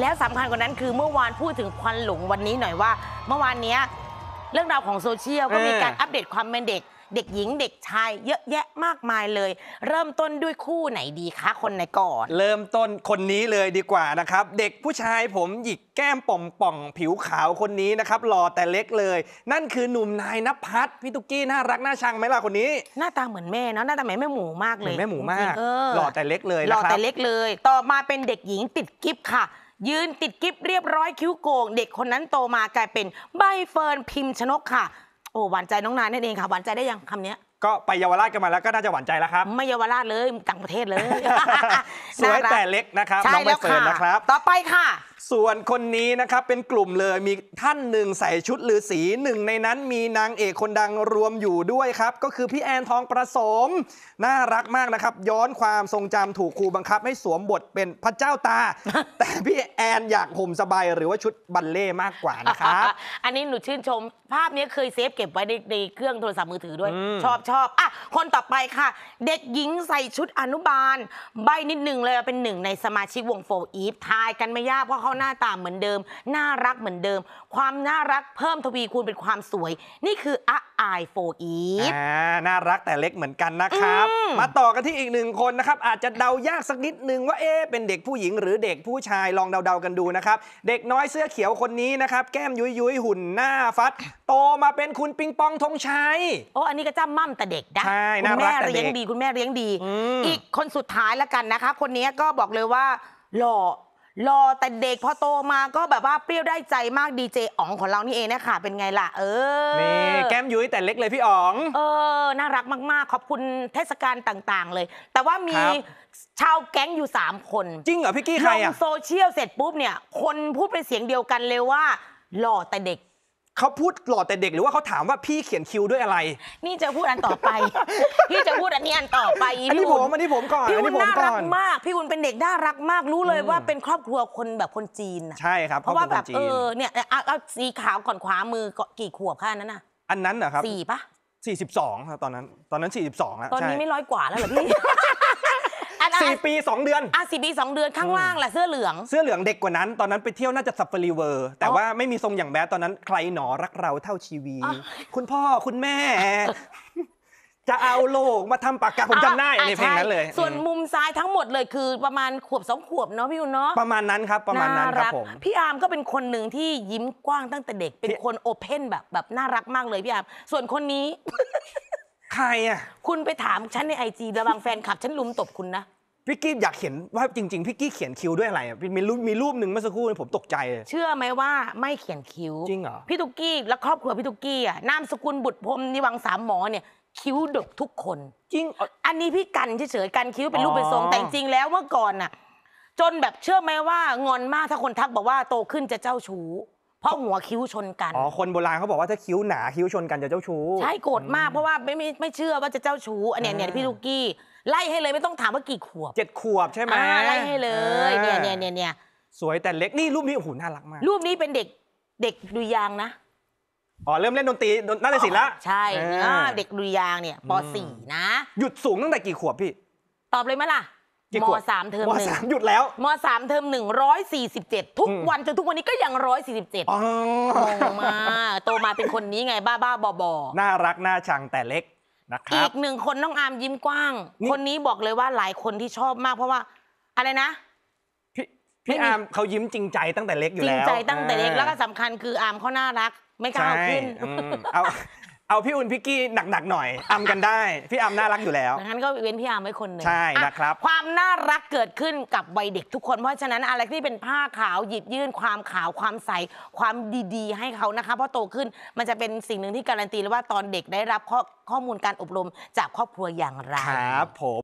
แล้วสำคัญกว่านั้นคือเมื่อวานพูดถึงควันหลงวันนี้หน่อยว่า เมื่อวานเนี้ยเรื่องราวของโซเชียลก็มีการอัปเดตความเป็นเด็ก เด็กหญิงเด็กชายเยอะแยะมากมายเลย เริ่มต้นด้วยคู่ไหนดีคะคนไหนก่อน เริ่มต้นคนนี้เลยดีกว่านะครับ เด็กผู้ชายผมหยิกแก้มป่องป่องๆผิวขาวคนนี้นะครับหล่อแต่เล็กเลย นั่นคือหนุ่มนายนภัสพี่ตุ๊กกี้น่ารักน่าชังไหมล่ะคนนี้ หน้าตาเหมือนแม่เนาะหน้าตาเหมือนแม่หมูมากเยเหมือนแม่หมูมากเหล่อแต่เล็กเลยหล่นะอครับแต่เล็กเลยต่อมาเป็นเด็กหญิงติดกิฟค่ะยืนติดกิฟเรียบร้อยคิ้วโกงเด็กคนนั้นโตมากลายเป็นใบเฟิร์นพิมพ์ชนกค่ะ โอ้หวานใจน้องนายนั่นเองค่ะหวานใจได้ยังคำนี้ก็ไปเยาวราชกันมาแล้วก็น่าจะหวานใจแล้วครับไม่เยาวราชเลยต่างประเทศเลยสวยแต่เล็กนะครับน้องใบเฟิร์นนะครับต่อไปค่ะส่วนคนนี้นะครับ เป็นกลุ่มเลยมีท่านหนึ่งใส่ชุดือสีหนึ่ง ในนั้นมีนางเอกคนดังรวมอยู่ด้วยครับ ก็คือพี่แอนทองประสมน่ารักมากนะครับ ย้อนความทรงจำถูกครูบังคับ ให้สวมบทเป็นพระเจ้าตา แต่พี่แอนอยากห่มสบาย หรือว่าชุดบัลเล่มากกว่านะครับ อันนี้หนูชื่นชม ภาพนี้เคยเซฟเก็บไว้ในในเครื่องโทรศัพท์มือถือด้วย ชอบชอบอ่ะคนต่อไปค่ะ เด็กหญิงใส่ชุดอนุบาล ใบนิดหนึ่งเลยเป็นหนึ่ง ในสมาชิกวงโฟอีฟทายกันไม่ยากเพราะเขาหน้าตาเหมือนเดิม น่ารักเหมือนเดิม ความน่ารักเพิ่มทวีคูณเป็นความสวย นี่คืออะอโฟอีฟน่ารักแต่เล็กเหมือนกันนะครับ มาต่อกันที่อีกหนึ่งคนนะครับ อาจจะเดายากสักนิดนึงว่าเอ๊เป็นเด็กผู้หญิงหรือเด็กผู้ชายลองเดาๆ กันดูนะครับ เด็กน้อยเสื้อเขียวคนนี้นะครับ แก้มยุยยุยหุ่นหน้าฟัด โตมาเป็นคุณปิงปองธงชัยโอ้อันนี้ก็จ้ำมั่มแต่เด็กได้คุณแม่เลี้ยงดีคุณแม่เลี้ยงดี อีกคนสุดท้ายแล้วกันนะคะคนนี้ก็บอกเลยว่าหล่อรอแต่เด็กพอโตมาก็แบบว่าเปรี้ยวได้ใจมากดีเจอ๋องของเรานี่เองนะคะเป็นไงล่ะ เออนี่แก้มยุ้ยแต่เล็กเลยพี่อ๋อง เออ น่ารักมากๆ ขอบคุณเทศกาลต่างๆเลย แต่ว่ามีชาวแก๊งอยู่ 3 คน จริงเหรอพี่กี้ใครอะลงโซเชียลเสร็จปุ๊บเนี่ยคนพูดเป็นเสียงเดียวกันเลยว่า หล่อแต่เด็กเขาพูดหลอดแต่เด็กหรือว่าเขาถามว่าพี่เขียนคิวด้วยอะไร นี่จะพูดอันต่อไป พี่จะพูดอันนี้อันต่อไปอันนี้พี่ผมอันนี้ผมก่อนพี่อนุ่นน่ารักมาก พี่อุ่นเป็นเด็กน่ารักมากรู้เลยว่าเป็นครอบครัวคนแบบคนจีน่ะใช่ครับเพราะว่าแบบเออเนี่ยเอาสีขาวก่อนขวามือกกี่ขวบคะนนั้นน่ะอันนั้นนะครับสี่ปะองครับตอนนั้นตอนนั้นสสสี่ิบองแล้วตอนนี้ไม่ร้อยกว่าแล้วหรอพี่สี่ปีสองเดือนอ่ะสี่ปีสองเดือน ข้างล่างแหละเสื้อเหลืองเสื้อเหลืองเด็กกว่านั้น ตอนนั้นไปเที่ยวน่าจะซัเฟรีเวอร์แต่ว่าไม่มีทรงอย่างแบดตอนนั้นใครหนอรักเราเท่าชีวี คุณพ่อคุณแม่ จะเอาโลกมาทำปากกาผมจำได้ในเพลงนั้นเลย ส่วนมุมซ้ายทั้งหมดเลยคือประมาณขวบสองขวบเนาะพี่อุ๋นเนาะประมาณนั้นครับ ประมาณนั้นครับผมพี่อาร์มก็เป็นคนหนึ่งที่ยิ้มกว้างตั้งแต่เด็ก เป็นคนโอเพ่นแบบแบบน่ารักมากเลยพี่อาร์มส่วนคนนี้ ใครอ่ะ คุณไปถามฉันในไอจีระวังแฟนคลับฉันลุมตบคุณนะพี่กี้อยากเห็นว่าจริงๆพี่กี้เขียนคิวด้วยอะไรอ่ะมีรูปมีรูปหนึ่งเมื่อสักครู่ผมตกใจเชื่อไหมว่าไม่เขียนคิวจริงเหรอพี่ตุกกี้และครอบครัวพี่ตุกกี้อ่ะนามสกุลบุตรพรมนิวังสามหมอเนี่ย คิ้วดกทุกคน จริงอันนี้พี่กันเฉยๆกันคิ้วเป็นรูปเป็นทรงแต่จริงแล้วเมื่อก่อนน่ะ จนแบบเชื่อไหมว่างอนมากถ้าคนทักบอกว่าโตขึ้นจะเจ้าชู้เพราะหัวคิ้วชนกันอ๋อคนโบราณเขาบอกว่าถ้าคิ้วหนา คิ้วชนกันจะเจ้าชู้ใช่โกรธมากเพราะว่าไม่ไม่ไม่เชื่อว่าจะเจ้าชู้อันเนี้ยเนี่ยพี่ลูกกี้ไล่ให้เลยไม่ต้องถามว่ากี่ขวบเจ็ดขวบใช่ไหมไล่ให้เลยเนี่ยเนี่ยเนี่ยเนี่ยสวยแต่เล็กนี่รูปนี้โอ้โหน่ารักมากรูปนี้เป็นเด็กเด็กดุยางนะอ๋อเริ่มเล่นดนตรีน่าจะสิละใช่เด็กดุยางเนี่ยป .4 นะหยุดสูงตั้งแต่กี่ขวบพี่ ตอบเลยไหมล่ะกี่มขวบสามเทอมหนึ่งสามหยุดแล้วมสามเทอมหนึ่งร้อยสี่สิบเจ็ดทุกวันจนทุกวันนี้ก็ยังร้อยสี่สิบเจ็ดองงมา โตมาเป็นคนนี้ไงบ้าบ้าอบอๆน่ารัก น่าชังแต่เล็กนะครับอีกหนึ่งคนน้องอาร์มยิ้มกว้าง คนนี้บอกเลยว่าหลายคนที่ชอบมากเพราะว่า อะไรนะ พี่อาร์มเขายิ้มจริงใจตั้งแต่เล็กอยู่แล้วจริงใจตั้งแต่เล็กแล้วก็สำคัญคือ อาร์มเขาน่ารัก ไม่กล้าขึ้นเอาเอาพี่อุ่นพี่กี้หนักๆหน่อยอำกันได้ พี่อำน่ารักอยู่แล้วงั้นก็เว้นพี่อำไว้คนหนึ่งใช่นะครับความน่ารักเกิดขึ้นกับวัยเด็กทุกคน เพราะฉะนั้นอะไรที่เป็นผ้าขาวหยิบยื่น ความขาวความใสความดีๆ ให้เขานะคะเพราะโตขึ้นมันจะเป็นสิ่งหนึ่งที่การันตีเลยว่าตอนเด็กได้รับข้อข้อมูลการอบรม จากครอบครัวอย่างไรครับผม